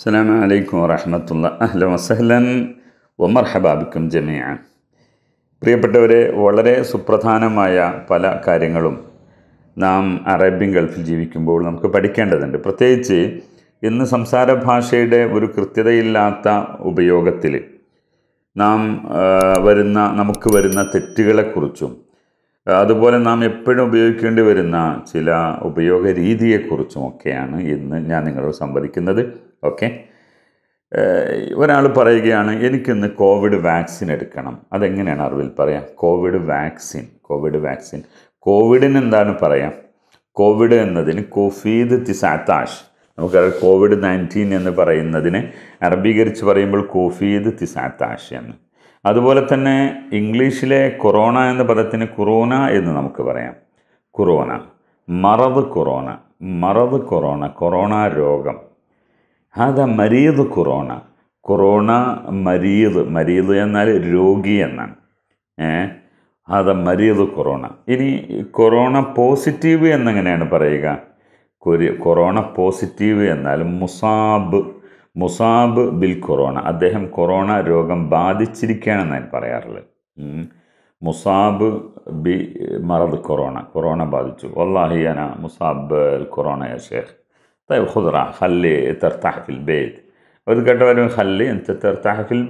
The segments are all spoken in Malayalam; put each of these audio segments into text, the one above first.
അസ്സാം വലൈക്കും വറഹമത്തുള്ള അഹ്ല വസഹ്ലൻ ഒമർ ഹബാബിക്കും ജമിയ പ്രിയപ്പെട്ടവരെ വളരെ സുപ്രധാനമായ പല കാര്യങ്ങളും നാം അറേബ്യൻ ഗൾഫിൽ ജീവിക്കുമ്പോൾ നമുക്ക് പഠിക്കേണ്ടതുണ്ട് പ്രത്യേകിച്ച് ഇന്ന് സംസാര ഭാഷയുടെ ഒരു കൃത്യതയില്ലാത്ത ഉപയോഗത്തിൽ നാം വരുന്ന നമുക്ക് വരുന്ന തെറ്റുകളെക്കുറിച്ചും അതുപോലെ നാം എപ്പോഴും ഉപയോഗിക്കേണ്ടി വരുന്ന ചില ഉപയോഗ രീതിയെക്കുറിച്ചുമൊക്കെയാണ് ഇന്ന് ഞാൻ നിങ്ങളോട് സംവദിക്കുന്നത് ഓക്കെ ഒരാൾ പറയുകയാണ് എനിക്കിന്ന് കോവിഡ് വാക്സിൻ എടുക്കണം അതെങ്ങനെയാണ് അറിവിൽ പറയാം കോവിഡ് വാക്സിൻ കോവിഡ് വാക്സിൻ കോവിഡിന് എന്താണ് പറയാം കോവിഡ് എന്നതിന് കോഫീദ് തിസാത്താഷ് നമുക്കറിയാം കോവിഡ് നയൻറ്റീൻ എന്ന് പറയുന്നതിന് അറബീകരിച്ച് പറയുമ്പോൾ കോഫീദ് തിസാത്താഷ് എന്ന് അതുപോലെ തന്നെ ഇംഗ്ലീഷിലെ കൊറോണ എന്ന പദത്തിന് കൊറോണ എന്ന് നമുക്ക് പറയാം കൊറോണ മറത് കൊറോണ മറത് കൊറോണ കൊറോണ രോഗം ഹത മരിയത് കൊറോണ കൊറോണ മരിയത് മരിയത് എന്നാൽ രോഗി എന്നാണ് ഏഹ് ഹത മരിയത് കൊറോണ ഇനി കൊറോണ പോസിറ്റീവ് എന്നെങ്ങനെയാണ് പറയുക കൊറോണ പോസിറ്റീവ് എന്നാൽ മുസാബ് മുസാബ് ബിൽ കൊറോണ അദ്ദേഹം കൊറോണ രോഗം ഞാൻ പറയാറുള്ളത് മുസാബ് ബി മറദ് കൊറോണ കൊറോണ ബാധിച്ചു വല്ലാഹിയന മുസാബ് കൊറോണ യാ ഷേഖ് طيب خذ راحة خلي ترتاح في البيت ഒരു കേട്ട ഹല്ലി എന്ത് തർത്താഹ ഫിൽ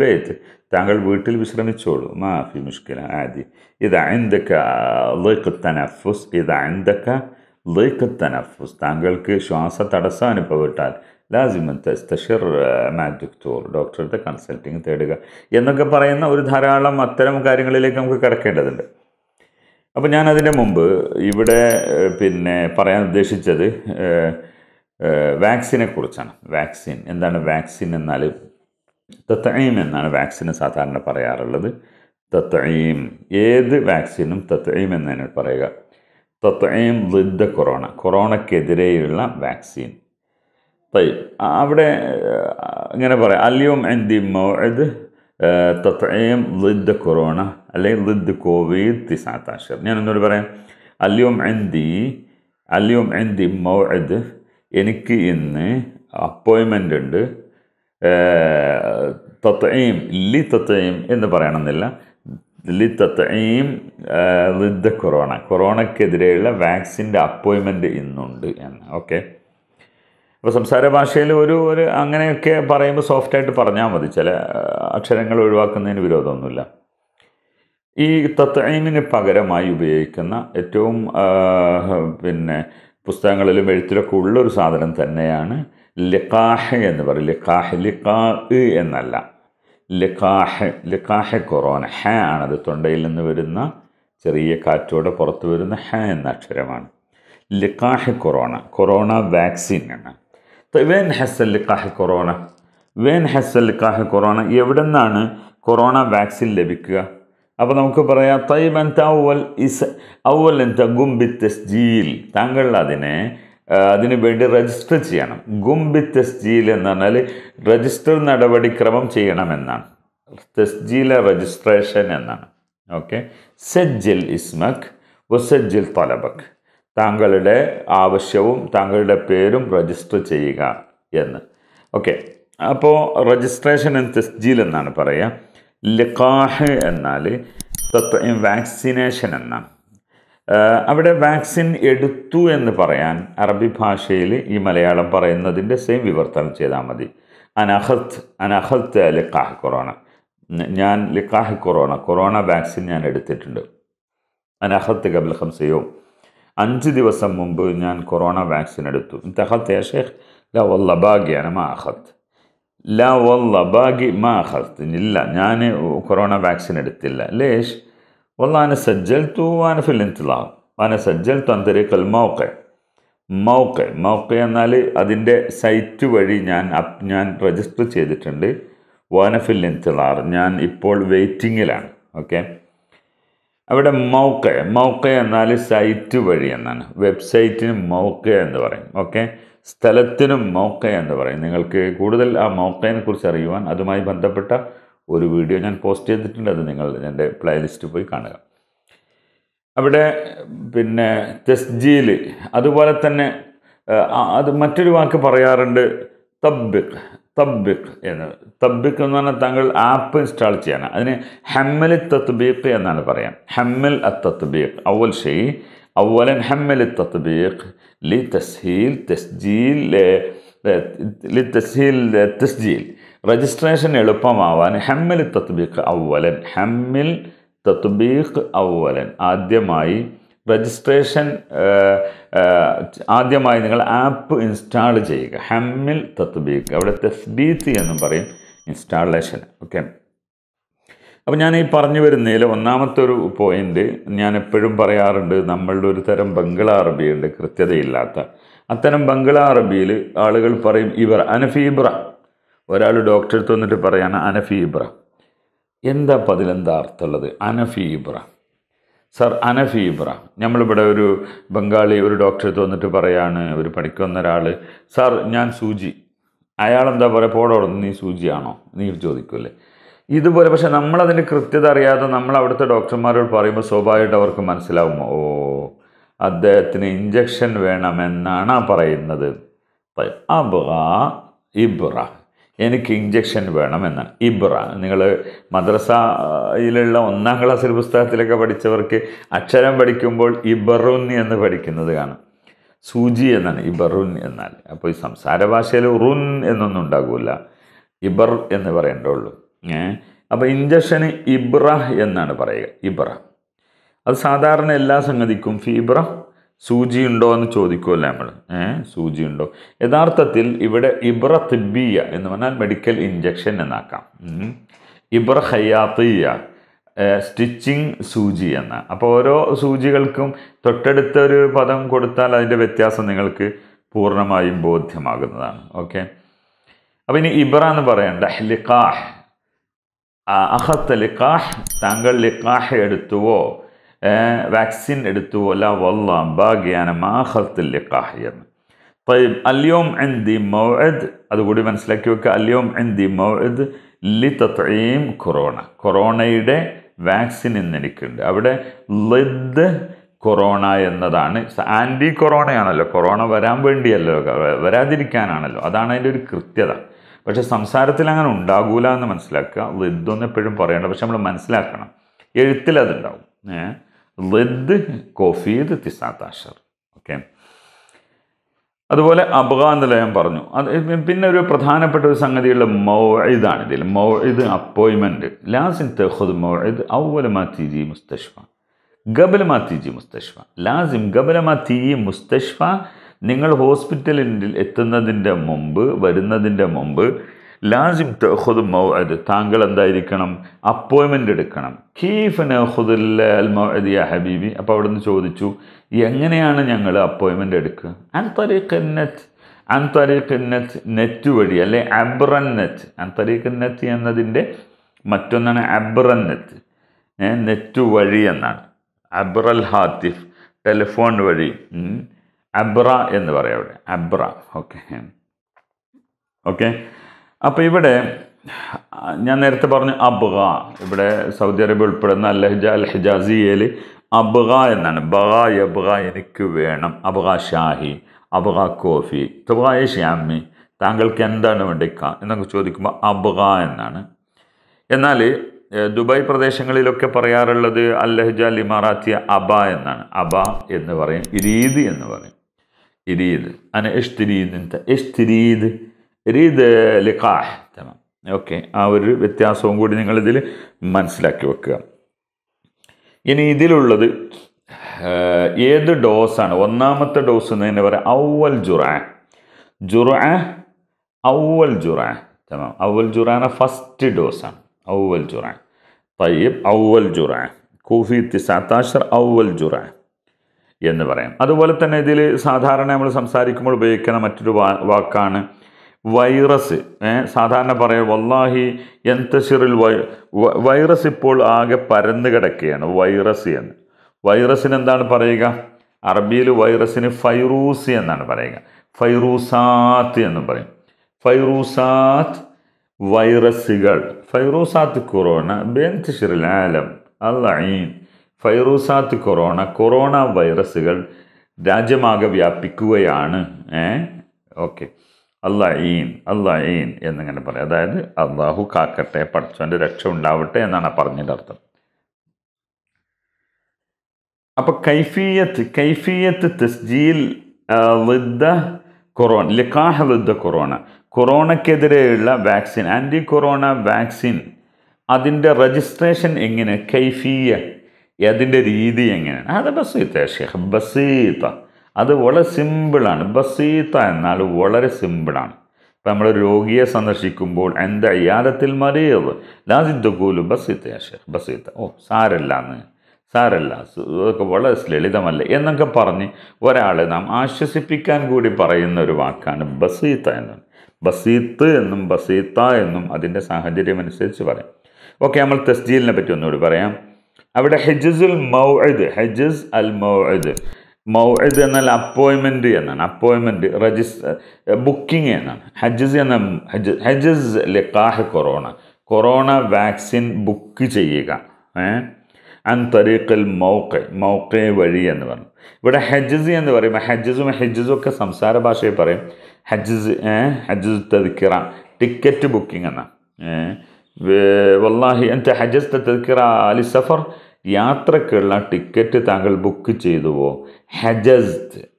താങ്കൾ വീട്ടിൽ വിശ്രമിച്ചോളൂ മാഫി മുഷ്കില ആദി ഇത് എന്തൊക്കെ ലേക്ക് തനഫുസ് ഇത് എന്തൊക്കെ ലേക്ക് തനഫുസ് താങ്കൾക്ക് ശ്വാസ തടസ്സം അനുഭവപ്പെട്ടാൽ ലാസിം തസ്തഷിർ മാ ദുക്തോർ ഡോക്ടറുടെ കൺസൾട്ടിങ് തേടുക എന്നൊക്കെ പറയുന്ന ഒരു ധാരാളം അത്തരം കാര്യങ്ങളിലേക്ക് നമുക്ക് കിടക്കേണ്ടതുണ്ട് അപ്പോൾ ഞാൻ അതിൻ്റെ മുമ്പ് ഇവിടെ പിന്നെ പറയാൻ ഉദ്ദേശിച്ചത് വാക്സിനെ കുറിച്ചാണ് വാക്സിൻ എന്താണ് വാക്സിൻ എന്നാൽ തത്തഴീം എന്നാണ് വാക്സിന് സാധാരണ പറയാറുള്ളത് തത്തഴീം ഏത് വാക്സിനും തത്തഴീം എന്നാണ് പറയുക തത്തഴീം ലിദ്ദ കൊറോണ കൊറോണക്കെതിരെയുള്ള വാക്സിൻ തൈ അവിടെ ഇങ്ങനെ പറയാം അല്യവും എന്തി മൗഅദ് തത്തയം ലിദ് കൊറോണ അല്ലെങ്കിൽ ലിദ് കോവിഡ് തിസാത്താഷർ ഞാൻ ഒന്നുകൂടി പറയാം അല്യവും എന്തി അല്യവും എന്തി മൗഅദ് എനിക്ക് ഇന്ന് അപ്പോയിൻമെൻ്റ് ഉണ്ട് തത്തയും ലി തത്തയും എന്ന് പറയണമെന്നില്ല ലി തത്തയും ലിദ് കൊറോണ കൊറോണയ്ക്കെതിരെയുള്ള വാക്സിൻ്റെ അപ്പോയിൻമെൻറ്റ് ഇന്നുണ്ട് എന്ന് ഓക്കെ ഇപ്പോൾ സംസാര ഭാഷയിൽ ഒരു ഒരു അങ്ങനെയൊക്കെ പറയുമ്പോൾ സോഫ്റ്റായിട്ട് പറഞ്ഞാൽ മതി ചില അക്ഷരങ്ങൾ ഒഴിവാക്കുന്നതിന് വിരോധമൊന്നുമില്ല ഈ തത്തൈമിന് പകരമായി ഉപയോഗിക്കുന്ന ഏറ്റവും പിന്നെ പുസ്തകങ്ങളിലും എഴുത്തിലൊക്കെ ഉള്ളൊരു സാധനം തന്നെയാണ് ലിക്കാഹ് എന്ന് പറയും ലിക്കാഹ് ലിക്കാ എന്നല്ല ലിക്കാഹ് ലിഖാഹ് കൊറോന ഹ ആണത് തൊണ്ടയിൽ നിന്ന് വരുന്ന ചെറിയ കാറ്റോടെ പുറത്തു വരുന്ന ഹ എന്ന അക്ഷരമാണ് ലിക്കാഹ് കൊറോണ കൊറോണ വാക്സിൻ ആണ് طيب وين حصل لقاح الكورونا؟ وين حصل لقاح الكورونا؟ എവിടെ നിന്നാണ് കൊറോണ വാക്സിൻ ലഭിക്കുക അപ്പോൾ നമുക്ക് പറയാം തൈബ് അൻത ഔവൽ ഇസ് ഔവൽ അൻത ഗുംബി തസ്ജീൽ താങ്കൾ അതിനെ അതിനു വേണ്ടി രജിസ്റ്റർ ചെയ്യണം ഗുംബി തസ്ജീൽ എന്ന് പറഞ്ഞാൽ രജിസ്റ്റർ നടപടിക്രമം ചെയ്യണമെന്നാണ് തസ്ജീല രജിസ്ട്രേഷൻ എന്നാണ് ഓക്കെ സജ്ജൽ ഇസ്മക് വസജ്ജൽ തലബക് താങ്കളുടെ ആവശ്യവും താങ്കളുടെ പേരും രജിസ്റ്റർ ചെയ്യുക എന്ന് ഓക്കെ അപ്പോൾ രജിസ്ട്രേഷൻ ഇൻ തെസ്ജീൽ എന്നാണ് പറയുക ലിഖാഹ് എന്നാൽ തത്വം വാക്സിനേഷൻ എന്നാണ് അവിടെ വാക്സിൻ എടുത്തു എന്ന് പറയാൻ അറബി ഭാഷയിൽ ഈ മലയാളം പറയുന്നതിൻ്റെ സെയിം വിവർത്തനം ചെയ്താൽ മതി അനഹത്ത് അനഹത്ത് ലിഖാഹ് കൊറോണ ഞാൻ ലിഖാഹ് കൊറോണ കൊറോണ വാക്സിൻ ഞാൻ എടുത്തിട്ടുണ്ട് അനഹത്ത് കബിൽ ഹംസയോ അഞ്ച് ദിവസം മുമ്പ് ഞാൻ കൊറോണ വാക്സിൻ എടുത്തു ഇന്തഹത്ത് ഷേഖ് ല വല്ലബാഗിയാണ് മാഹത്ത് ല വല്ലബാഗി മാഹത്ത് ഇല്ല ഞാൻ കൊറോണ വാക്സിൻ എടുത്തില്ല ലേഷ് വല്ലാന സജ്ജൽ തൂ ആന ഫിലിൻത്തിലാം ആന സജ്ജൽ തന്തരിക്കൽ മൗക്കെ മൗക്കെ മൗക്കെ എന്നാൽ അതിൻ്റെ സൈറ്റ് വഴി ഞാൻ ഞാൻ രജിസ്റ്റർ ചെയ്തിട്ടുണ്ട് വാനഫിൽ ഇൻതിളാർ ഞാൻ ഇപ്പോൾ വെയിറ്റിങ്ങിലാണ് ഓക്കെ അവിടെ മൗക്ക മൗക്ക എന്നാൽ സൈറ്റ് വഴി എന്നാണ് വെബ്സൈറ്റിന് മൗക്ക എന്ന് പറയും ഓക്കെ സ്ഥലത്തിനും മൗക്ക എന്ന് പറയും നിങ്ങൾക്ക് കൂടുതൽ ആ മൗക്കയെ കുറിച്ച് അറിയുവാൻ അതുമായി ബന്ധപ്പെട്ട ഒരു വീഡിയോ ഞാൻ പോസ്റ്റ് ചെയ്തിട്ടുണ്ട് അത് നിങ്ങൾ എൻ്റെ പ്ലേലിസ്റ്റ് പോയി കാണുക അവിടെ പിന്നെ തെസ്ജീൽ അതുപോലെ തന്നെ അത് മറ്റൊരു വാക്ക് പറയാറുണ്ട് തബ്ബിഖ് തബ്ബിഖ് എന്ന് തബ്ബിഖ് എന്ന് പറഞ്ഞാൽ താങ്കൾ ആപ്പ് ഇൻസ്റ്റാൾ ചെയ്യാൻ അതിന് ഹമ്മൽ തത്ബീഖ് എന്നാണ് പറയാം ഹമ്മൽ അത്ത് അവൽ ഷെയ് അവലൻ ഹമ്മൽ തത്ബീഖ് ലി തസ്ഹീൽ തസ്ജീൽ ലി തസ്ഹീൽ തസ്ജീൽ രജിസ്ട്രേഷൻ എളുപ്പമാവാൻ ഹമ്മൽ തത്ബീഖ് അവലൻ ഹെമ്മിൽ തത്ബീഖ് അവലൻ ആദ്യമായി രജിസ്ട്രേഷൻ ആദ്യമായി നിങ്ങൾ ആപ്പ് ഇൻസ്റ്റാൾ ചെയ്യുക ഹെമ്മിൽ തത്ബീക്ക് അവിടെ തസ്ബീത്ത് എന്നും പറയും ഇൻസ്റ്റാളേഷൻ ഓക്കെ അപ്പം ഞാൻ ഈ പറഞ്ഞു വരുന്നതിൽ ഒന്നാമത്തെ ഒരു പോയിൻ്റ് ഞാൻ എപ്പോഴും പറയാറുണ്ട് നമ്മളുടെ ഒരു തരം ബംഗ്ലാ അറബിയുണ്ട് കൃത്യതയില്ലാത്ത അത്തരം ബംഗ്ലാ അറബിയിൽ ആളുകൾ പറയും ഇവർ അനഫീബ്ര ഒരാൾ ഡോക്ടറെ അടുത്ത് വന്നിട്ട് പറയാണ് അനഫീബ്ര എന്താ പതിലെന്താ അർത്ഥമുള്ളത് അനഫീബ്ര സർ അനഫി ഇബ്രാം നമ്മളിവിടെ ഒരു ബംഗാളി ഒരു ഡോക്ടറെ തോന്നിട്ട് പറയാണ് ഒരു പഠിക്കുന്ന ഒരാൾ സാർ ഞാൻ സൂചി അയാളെന്താ പറയുക പോടോടുന്നു നീ സൂചിയാണോ നീ ചോദിക്കുമല്ലേ ഇതുപോലെ പക്ഷേ നമ്മളതിൻ്റെ കൃത്യത അറിയാതെ നമ്മൾ അവിടുത്തെ ഡോക്ടർമാരോട് പറയുമ്പോൾ സ്വാഭാവികമായിട്ട് അവർക്ക് മനസ്സിലാവും ഓ അദ്ദേഹത്തിന് ഇഞ്ചക്ഷൻ വേണമെന്നാണ് പറയുന്നത് അബ്റ ഇബ്ര എനിക്ക് ഇഞ്ചക്ഷൻ വേണമെന്ന് ഇബ്ര നിങ്ങൾ മദ്രസയിലുള്ള ഒന്നാം ഒരു പുസ്തകത്തിലൊക്കെ പഠിച്ചവർക്ക് അക്ഷരം പഠിക്കുമ്പോൾ ഇബറുന്നി എന്ന് പഠിക്കുന്നത് കാണാം സൂചി എന്നാണ് ഇബറുൻ എന്നാൽ അപ്പോൾ ഈ സംസാര ഭാഷയിൽ ഉറുൻ എന്നൊന്നും ഉണ്ടാകില്ല ഇബർ എന്ന് പറയേണ്ടുള്ളൂ ഏഹ് അപ്പോൾ ഇഞ്ചക്ഷന് ഇബ്ര എന്നാണ് പറയുക ഇബ്ര അത് സാധാരണ എല്ലാ സംഗതിക്കും ഫീബ്ര സൂചിയുണ്ടോ എന്ന് ചോദിക്കുമല്ലോ നമ്മൾ സൂചിയുണ്ടോ യഥാർത്ഥത്തിൽ ഇവിടെ ഇബ്ര തിബിയ എന്ന് പറഞ്ഞാൽ മെഡിക്കൽ ഇഞ്ചക്ഷൻ എന്നാക്കാം ഇബ്ര ഹയാത്തിയ സ്റ്റിച്ചിങ് സൂചി എന്ന അപ്പോൾ ഓരോ സൂചികൾക്കും തൊട്ടടുത്ത ഒരു പദം കൊടുത്താൽ അതിൻ്റെ വ്യത്യാസം നിങ്ങൾക്ക് പൂർണ്ണമായും ബോധ്യമാകുന്നതാണ് ഓക്കെ അപ്പോൾ ഇനി ഇബ്ര എന്ന് പറയണ്ട ലിഖാഹ് അഹത്ത് ലിഖാഹ് താങ്കൾ ലിഖാഹ് എടുത്തുവോ വാക്സിൻ എടുത്തു അല്ല വല്ല ബാഗ്യാന മാഹത്തിൽ കാഹ്യെന്ന് طيب اليوم عندي موعد അതുകൂടി മനസ്സിലാക്കി വെക്കുക اليوم عندي موعد لتطعيم كورونا കൊറോണയുടെ വാക്സിൻ ഇന്ന് എനിക്കുണ്ട് അവിടെ ലദ് കൊറോണ എന്നതാണ് ആൻറ്റി കൊറോണയാണല്ലോ കൊറോണ വരാൻ വേണ്ടിയല്ലോ വരാതിരിക്കാനാണല്ലോ അതാണ് അതിൻ്റെ ഒരു കൃത്യത പക്ഷേ സംസാരത്തിൽ അങ്ങനെ ഉണ്ടാകൂല എന്ന് മനസ്സിലാക്കുക ലിദ് ലദ്ദൊന്നും എപ്പോഴും പറയേണ്ട പക്ഷെ നമ്മൾ മനസ്സിലാക്കണം എഴുത്തിൽ അതുണ്ടാവും ഏഹ് ലിദ് കോഫീദ് തിസാത്താഷർ ഓക്കെ അതുപോലെ അബ്ഗാൻ ലയം പറഞ്ഞു അത് പിന്നെ ഒരു പ്രധാനപ്പെട്ട ഒരു സംഗതിയുള്ള ഇതാണ് ഇതിൽ ഇത് അപ്പോയിൻമെൻറ്റ് ലാസിൻ തെഹുദ് മൗഇദ് ഔവല തീജി മുസ്തഷ്ഫ ഗബൽ തീജി മുസ്തഷ്ഫ ലാസിം ഗബല മാത്തി മുസ്തഷ്ഫ നിങ്ങൾ ഹോസ്പിറ്റലിൽ എത്തുന്നതിൻ്റെ മുമ്പ് വരുന്നതിൻ്റെ മുമ്പ് ലാസിം തഹുദ് മൗഅദ് താങ്കൾ എന്തായിരിക്കണം അപ്പോയിൻമെൻ്റ് എടുക്കണം കീഫ് നഹുദുല്ല അൽ മൗഅദ് ഹബീബി അപ്പോൾ അവിടെ നിന്ന് ചോദിച്ചു എങ്ങനെയാണ് ഞങ്ങൾ അപ്പോയിൻമെൻ്റ് എടുക്കുക അൻതരീഖ് നെറ്റ് അൻതരീഖ് നെറ്റ് നെറ്റ് വഴി അല്ലെ അബ്രൻ നെറ്റ് അൻതരീഖ് നെറ്റ് എന്നതിൻ്റെ മറ്റൊന്നാണ് അബ്രൻ നെറ്റ് നെറ്റ് വഴി എന്നാണ് അബ്രൽ ഹാത്തിഫ് ടെലിഫോൺ വഴി അബ്ര എന്ന് പറയാം അവിടെ അബ്ര ഓക്കെ ഓക്കെ അപ്പോൾ ഇവിടെ ഞാൻ നേരത്തെ പറഞ്ഞു അബ്ഗ ഇവിടെ സൗദി അറേബ്യ ഉൾപ്പെടുന്ന അൽഹജ അൽ അബ്ഗ എന്നാണ് ബഗ യബ്ഗ എനിക്ക് വേണം അബ്ഗ ഷാഹി അബ്ഗ കോഫി തുബ ഷ്യാമി താങ്കൾക്ക് എന്താണ് വേണ്ടിക്ക എന്നൊക്കെ ചോദിക്കുമ്പോൾ അബ്ഗ എന്നാണ് എന്നാൽ ദുബായ് പ്രദേശങ്ങളിലൊക്കെ പറയാറുള്ളത് അല്ലഹജ അൽ ഇമാറാത്തിയ അബ എന്നാണ് അബ എന്ന് പറയും ഇരീദ് എന്ന് പറയും ഇരീദ് അന എഷ്തിരീദ് എഷ്തിരീദ് രീത് ലിഖാഹ് തമാം ഓക്കെ ആ ഒരു വ്യത്യാസവും കൂടി നിങ്ങളിതിൽ മനസ്സിലാക്കി വെക്കുക ഇനി ഇതിലുള്ളത് ഏത് ഡോസാണ് ഒന്നാമത്തെ ഡോസ് എന്ന് തന്നെ പറയാം ഔവൽ ജുറ ജുറ ഔവൽ ജുറ തമാം ഔവൽ ജുറാന ഫസ്റ്റ് ഡോസാണ് ഔവൽ ജുറ തയ്യബ് ഔവൽ ജുറ കൂഫി തിസാത്താഷർ ഔവൽ ജുറ എന്ന് പറയാം അതുപോലെ തന്നെ ഇതിൽ സാധാരണ നമ്മൾ സംസാരിക്കുമ്പോൾ ഉപയോഗിക്കുന്ന മറ്റൊരു വാക്കാണ് വൈറസ് സാധാരണ പറയാം വല്ലാഹി എന്തസിറിൽ വൈ വൈറസ് ഇപ്പോൾ ആകെ പരന്നു കിടക്കുകയാണ് വൈറസ് എന്ന് വൈറസിന് എന്താണ് പറയുക അറബിയിൽ വൈറസിന് ഫൈറൂസ് എന്നാണ് പറയുക ഫൈറൂസാത്ത് എന്ന് പറയും ഫൈറൂസാത്ത് വൈറസുകൾ ഫൈറൂസാത്ത് കൊറോണ ബെൻതിഷിറിൽ ആലം അല്ലീൻ ഫൈറൂസാത്ത് കൊറോണ കൊറോണ വൈറസുകൾ രാജ്യമാകെ വ്യാപിക്കുകയാണ് ഏ ഓക്കെ അള്ളാ ഈൻ എന്നിങ്ങനെ പറയും അതായത് അള്ളാഹു കാക്കട്ടെ പഠിച്ചവൻ്റെ രക്ഷ ഉണ്ടാവട്ടെ എന്നാണ് പറഞ്ഞതിൻ്റെ അർത്ഥം അപ്പോൾ കൈഫിയത്ത് കൈഫിയത്ത് തസ്ജീൽ ലിദ്ദ കൊറോണ ലിക്കാഹ ലിദ്ദ കൊറോണ കൊറോണക്കെതിരെയുള്ള വാക്സിൻ ആൻറ്റി കൊറോണ വാക്സിൻ അതിൻ്റെ രജിസ്ട്രേഷൻ എങ്ങനെ കൈഫിയ അതിൻ്റെ രീതി എങ്ങനെയാണ് അത് ബസീത്ത ഷെഹ് ബസീത്ത അത് വളരെ സിമ്പിളാണ് ബസീത്ത എന്നാൽ വളരെ സിമ്പിളാണ് ഇപ്പം നമ്മൾ രോഗിയെ സന്ദർശിക്കുമ്പോൾ എൻ്റെ അയ്യാലത്തിൽ മറിയത് ലാസിദ്ദൂലു ബസീത്ത ഷേഖ് ബസീത്ത ഓ സാരല്ല എന്ന് സാരല്ല അതൊക്കെ വളരെ ലളിതമല്ല എന്നൊക്കെ പറഞ്ഞ് ഒരാളെ നാം ആശ്വസിപ്പിക്കാൻ കൂടി പറയുന്ന ഒരു വാക്കാണ് ബസീത്ത എന്ന് ബസീത്ത് എന്നും ബസീത്ത എന്നും അതിൻ്റെ സാഹചര്യം അനുസരിച്ച് പറയാം ഓക്കെ നമ്മൾ തസ്ജീലിനെ പറ്റി ഒന്നുകൂടി പറയാം അവിടെ ഹെജസുൽ മൗഇദ് ഹെജസ് അൽ മൗഇദ് മൗഇദ് എന്നാൽ അപ്പോയിൻമെൻ്റ് എന്നാണ് അപ്പോയിൻമെൻറ്റ് രജിസ്റ്റർ ബുക്കിംഗ് എന്നാണ് ഹജ്ജസ് എന്ന ഹജ്ജ് ഹജ്ജസ് ലിഖാഹ് കൊറോണ കൊറോണ വാക്സിൻ ബുക്ക് ചെയ്യുക അൻ തരീഖൽ മൗക്കെ മൗക്കെ വഴി എന്ന് പറഞ്ഞു ഇവിടെ ഹജ്ജസ് എന്ന് പറയുമ്പോൾ ഹജ്ജസും ഹജ്ജസും ഒക്കെ സംസാര ഭാഷയിൽ പറയും ഹജ്ജസ് ഹജ്ജസ് തذكിറ ടിക്കറ്റ് ബുക്കിംഗ് എന്നാണ് വല്ലാഹി അൻത ഹജ്ജസ് തذكിറ അലി സഫർ യാത്രക്കുള്ള ടിക്കറ്റ് താങ്കൾ ബുക്ക് ചെയ്തുവോ ഹജസ്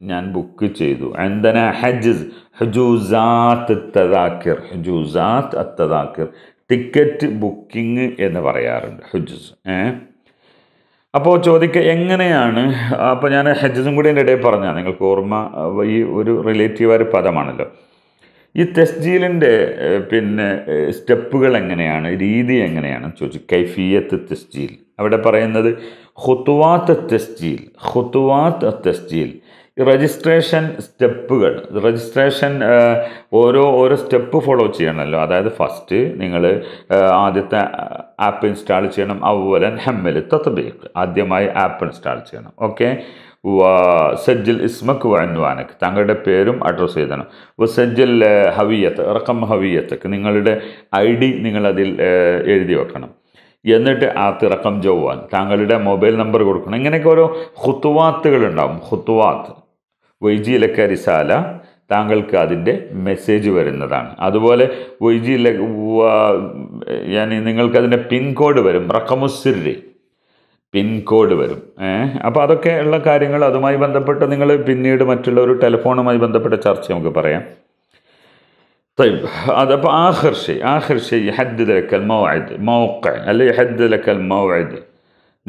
ഞാൻ ബുക്ക് ചെയ്തു എന്തന ഹജസ് ഹജൂസാത്ത് തദാക്കിർ ഹജൂസാത്ത് അത്തദാക്കിർ ടിക്കറ്റ് ബുക്കിംഗ് എന്ന് പറയാറുണ്ട് ഹജസ് ഏ അപ്പോൾ ചോദിക്കുക എങ്ങനെയാണ് അപ്പോൾ ഞാൻ ഹജസും കൂടി എൻ്റെ ഇടയിൽ പറഞ്ഞാൽ നിങ്ങൾക്ക് ഓർമ്മ ഈ ഒരു റിലേറ്റീവ് ആയ പദമാണല്ലോ ഈ തെസ്ജീലിൻ്റെ പിന്നെ സ്റ്റെപ്പുകൾ എങ്ങനെയാണ് രീതി എങ്ങനെയാണ് ചോദിച്ചു കൈഫിയത്ത് തെസ്ജീൽ അവിടെ പറയുന്നത് ഹുത്തുവാത്ത് തെസ്റ്റീൽ ഹുത്തുവാത്ത് തെസ്റ്റീൽ രജിസ്ട്രേഷൻ സ്റ്റെപ്പുകൾ രജിസ്ട്രേഷൻ ഓരോ ഓരോ സ്റ്റെപ്പ് ഫോളോ ചെയ്യണമല്ലോ അതായത് ഫസ്റ്റ് നിങ്ങൾ ആദ്യത്തെ ആപ്പ് ഇൻസ്റ്റാൾ ചെയ്യണം അതുപോലെ ഹെമ്മൽ തത്തബേക്ക് ആദ്യമായി ആപ്പ് ഇൻസ്റ്റാൾ ചെയ്യണം ഓക്കെ സജ്ജിൽ ഇസ്മക്ക് വന്നുവാനക്ക് താങ്കളുടെ പേരും അഡ്രസ്സ് ചെയ്തണം സജ്ജിൽ ഹവിയത്ത് ഇറക്കം ഹവിയത്തക്ക് നിങ്ങളുടെ ഐ ഡി നിങ്ങളതിൽ എഴുതി വെക്കണം എന്നിട്ട് ആ തിറക്കം ജൗവാൻ താങ്കളുടെ മൊബൈൽ നമ്പർ കൊടുക്കണം ഇങ്ങനെയൊക്കെ ഓരോ ഹുത്തുവാത്തുകളുണ്ടാവും ഹുത്തുവാത്ത് വൈജിയിലൊക്കെ റിസാല താങ്കൾക്ക് അതിൻ്റെ മെസ്സേജ് വരുന്നതാണ് അതുപോലെ വൈജിയില ഞാൻ നിങ്ങൾക്ക് അതിൻ്റെ പിൻകോഡ് വരും റക്കമുസിരി പിൻകോഡ് വരും അപ്പോൾ അതൊക്കെ ഉള്ള കാര്യങ്ങൾ അതുമായി ബന്ധപ്പെട്ട് നിങ്ങൾ പിന്നീട് മറ്റുള്ളവർ ടെലിഫോണുമായി ബന്ധപ്പെട്ട ചർച്ച നമുക്ക് പറയാം طيب هذا اخر شيء اخر شيء يحدد لك الموعد موقع اللي يحدد لك الموعد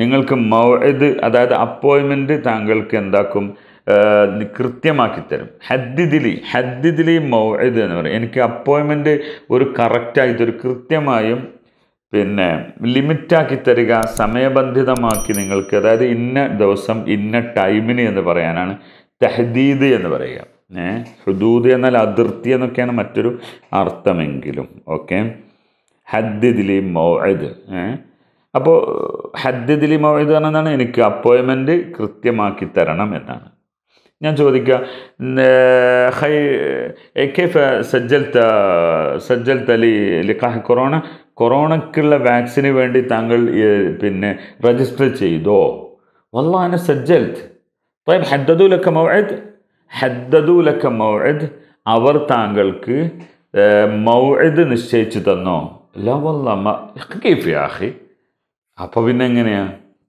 നിങ്ങൾക്ക് മൗഇദ് അതായത് അപ്പോയിൻമെൻറ്റ് താങ്കൾക്ക് എന്താക്കും കൃത്യമാക്കി തരും ഹദ്ദിദിലി ഹദ്ദിദിലി മൗഇദ് എന്ന് പറയും എനിക്ക് അപ്പോയിൻമെൻറ്റ് ഒരു ഒരു കൃത്യമായും പിന്നെ ലിമിറ്റാക്കി തരിക സമയബന്ധിതമാക്കി നിങ്ങൾക്ക് അതായത് ഇന്ന ദിവസം ഇന്ന ടൈമിന് എന്ന് പറയാനാണ് തഹദീദ് എന്ന് പറയുക ഏ ഹുദൂദ് എന്നാൽ അതിർത്തി എന്നൊക്കെയാണ് മറ്റൊരു അർത്ഥമെങ്കിലും ഓക്കെ ഹദ്ദിദിലി മൗഅദ് ഏ അപ്പോൾ ഹദ്ദിദിലി മൗഅദ് എന്നതാണ് എനിക്ക് അപ്പോയിൻമെൻ്റ് കൃത്യമാക്കി തരണം എന്നാണ് ഞാൻ ചോദിക്കുക ഹൈ എ കൈഫ് സജ്ജൽത്ത സജ്ജൽ തലി ലിഖാഹ് കൊറോണ കൊറോണയ്ക്കുള്ള വാക്സിന് വേണ്ടി താങ്കൾ പിന്നെ രജിസ്റ്റർ ചെയ്തോ വല്ലാന സജ്ജൽ طيب حددوا لك موعد ഹദ്ദദൂലക്ക മൗഅദ് അവർ താങ്കൾക്ക് മൗഅദ് നിശ്ചയിച്ചു തന്നോ ലവല്ലാഹി കീഫിയാഹി അപ്പോൾ പിന്നെ എങ്ങനെയാ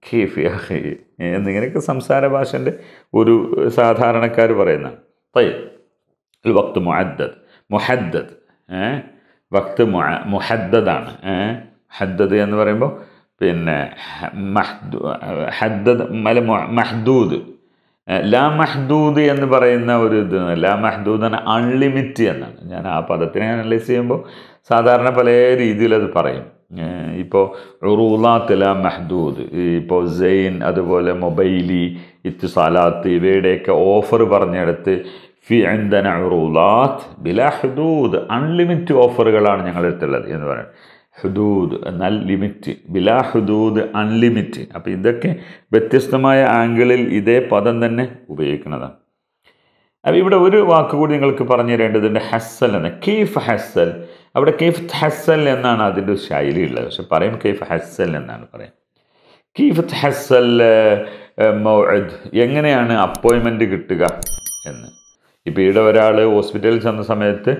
കീഫിയാഹി എന്നിങ്ങനെയൊക്കെ സംസാര ഭാഷൻ്റെ ഒരു സാധാരണക്കാർ പറയുന്ന തയ്യൽ വക്ത് മുഹദ്ദദ് മുഹദ്ദദ് ഏ വക്ത് മുഹദ്ദദാണ് ഏ ഹദ്ദദ് എന്ന് പറയുമ്പോൾ പിന്നെ മഹ്ദു ഹദ്ദദ് മല മഹ്ദൂദ് ലാ മഹ്ദൂദ് എന്ന് പറയുന്ന ഒരു ഇത് ലാ മഹ്ദൂദ് അൺലിമിറ്റ് എന്നാണ് ഞാൻ ആ പദത്തിനെ അനലൈസ് ചെയ്യുമ്പോൾ സാധാരണ പല രീതിയിൽ അത് പറയും ഇപ്പോൾ റൂലാത്ത് ലാ മഹ്ദൂദ് ഇപ്പോൾ സെയിൻ അതുപോലെ മൊബൈലി സലാത്ത് ഇവയുടെയൊക്കെ ഓഫർ പറഞ്ഞെടുത്ത് ഫി അൻദന റൂലാത്ത് ബിലഹ്ദൂദ് അൺലിമിറ്റ് ഓഫറുകളാണ് ഞങ്ങളെടുത്തുള്ളത് എന്ന് പറയുന്നത് ഹുദൂദ് എന്നാൽ ലിമിറ്റ് ബിലാ ഹുദൂദ് അൺലിമിറ്റ് അപ്പോൾ ഇതൊക്കെ വ്യത്യസ്തമായ ആംഗിളിൽ ഇതേ പദം തന്നെ ഉപയോഗിക്കുന്നതാണ് അപ്പോൾ ഇവിടെ ഒരു വാക്ക് കൂടി നിങ്ങൾക്ക് പറഞ്ഞു തരേണ്ടതുണ്ട് ഹസ്സൽ എന്ന് കെയ്ഫ് ഹസ്സൽ അവിടെ കെയ്ഫ് ഹസ്സൽ എന്നാണ് അതിൻ്റെ ശൈലി ഉള്ളത് പക്ഷെ പറയും കെയ്ഫ് ഹസ്സൽ എന്നാണ് പറയാം കീഫ് ഹസ്സൽ എങ്ങനെയാണ് അപ്പോയിൻമെൻറ്റ് കിട്ടുക എന്ന് ഇപ്പോൾ ഇവിടെ ഒരാൾ ഹോസ്പിറ്റലിൽ ചെന്ന സമയത്ത്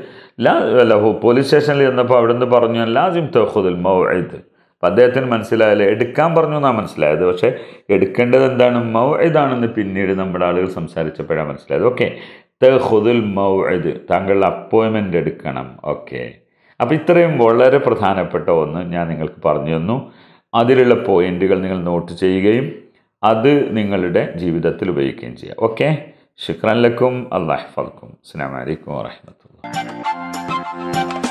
ലാ ലഹു പോലീസ് സ്റ്റേഷനിൽ ചെന്നപ്പോൾ അവിടെ നിന്ന് പറഞ്ഞു ലാസിം തഹുദുൽ മൗഇദ് അപ്പം അദ്ദേഹത്തിന് മനസ്സിലായല്ലേ എടുക്കാൻ പറഞ്ഞു എന്നാണ് മനസ്സിലായത് പക്ഷേ എടുക്കേണ്ടത് എന്താണ് മൗഇദാണെന്ന് പിന്നീട് നമ്മുടെ ആളുകൾ സംസാരിച്ചപ്പോഴാണ് മനസ്സിലായത് ഓക്കെ തഹുദുൽ മൗഇദ് താങ്കളുടെ അപ്പോയിൻമെൻ്റ് എടുക്കണം ഓക്കെ അപ്പോൾ ഇത്രയും വളരെ പ്രധാനപ്പെട്ട ഒന്ന് ഞാൻ നിങ്ങൾക്ക് പറഞ്ഞു തന്നു അതിലുള്ള പോയിൻറ്റുകൾ നിങ്ങൾ നോട്ട് ചെയ്യുകയും അത് നിങ്ങളുടെ ജീവിതത്തിൽ ഉപയോഗിക്കുകയും ചെയ്യുക ഓക്കെ ശുക്രൻ ലക്കും അള്ളാഹ് ഫലക്കും അസ്സാം വലൈക്കും വാഹമത്തു Thank you.